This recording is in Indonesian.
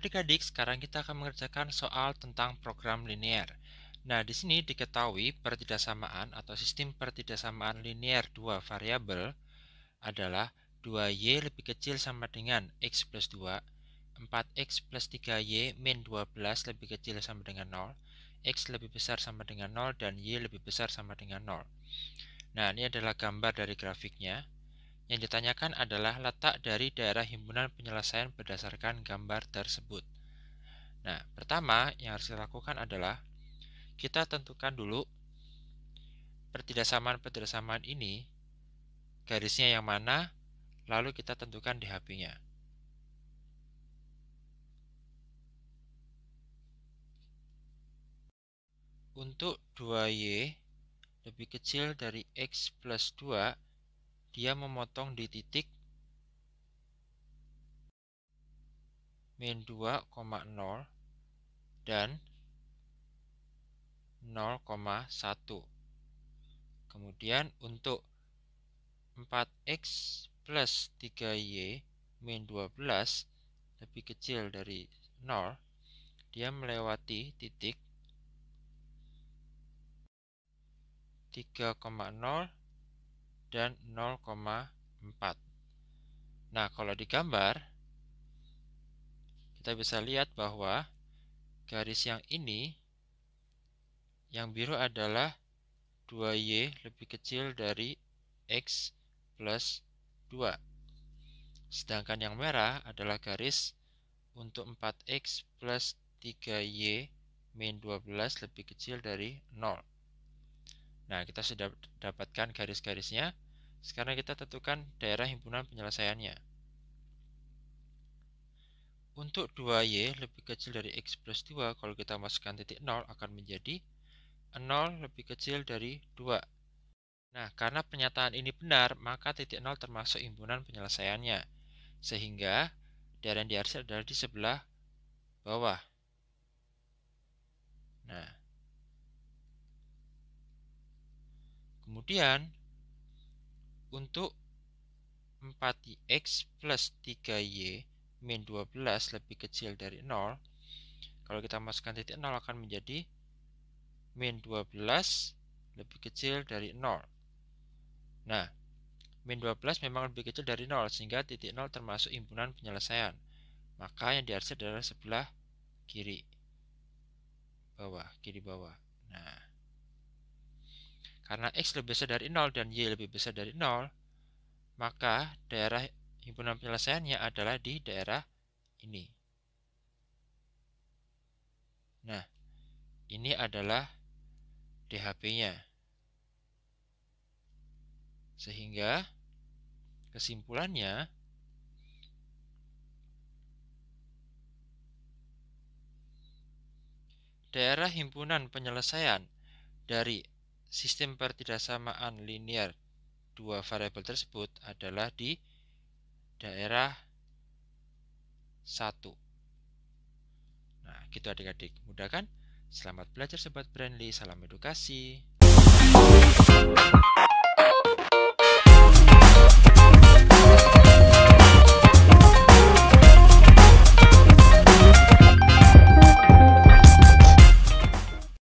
adik adik sekarang kita akan mengerjakan soal tentang program linear. Nah, di sini diketahui pertidaksamaan atau sistem pertidaksamaan linear dua variabel adalah 2y lebih kecil sama dengan x plus 2, 4x plus 3y min 12 lebih kecil sama dengan 0, x lebih besar sama dengan 0, dan y lebih besar sama dengan 0. Nah, ini adalah gambar dari grafiknya. Yang ditanyakan adalah letak dari daerah himpunan penyelesaian berdasarkan gambar tersebut. Nah, pertama yang harus dilakukan adalah kita tentukan dulu pertidaksamaan-pertidaksamaan ini garisnya yang mana, lalu kita tentukan DHP-nya. Untuk 2Y lebih kecil dari X plus 2, dia memotong di titik min 2,0 dan 0,1. Kemudian untuk 4x plus 3y min 12 lebih kecil dari 0, dia melewati titik 3,0 dan 0,4. Nah, kalau di gambar, kita bisa lihat bahwa garis yang ini, yang biru adalah 2y lebih kecil dari x plus 2. Sedangkan yang merah adalah garis untuk 4x plus 3y min 12 lebih kecil dari 0. Nah, kita sudah dapatkan garis-garisnya. Sekarang kita tentukan daerah himpunan penyelesaiannya. Untuk 2Y lebih kecil dari X plus 2, kalau kita masukkan titik 0 akan menjadi 0 lebih kecil dari 2. Nah, karena pernyataan ini benar, maka titik 0 termasuk himpunan penyelesaiannya. Sehingga daerah yang diarsir adalah di sebelah bawah. Nah, Kemudian untuk 4x plus 3y min 12 lebih kecil dari 0 kalau kita masukkan titik 0 akan menjadi min 12 lebih kecil dari 0 nah min 12 memang lebih kecil dari 0 sehingga titik 0 termasuk impunan penyelesaian maka yang diarsir adalah sebelah kiri bawah kiri bawah nah karena X lebih besar dari 0 dan Y lebih besar dari 0, maka daerah himpunan penyelesaiannya adalah di daerah ini. Nah, ini adalah DHP-nya. Sehingga kesimpulannya daerah himpunan penyelesaian dari sistem pertidaksamaan linear dua variabel tersebut adalah di daerah 1. Nah, gitu adik-adik. Mudah kan? Selamat belajar sobat Brandly, salam edukasi.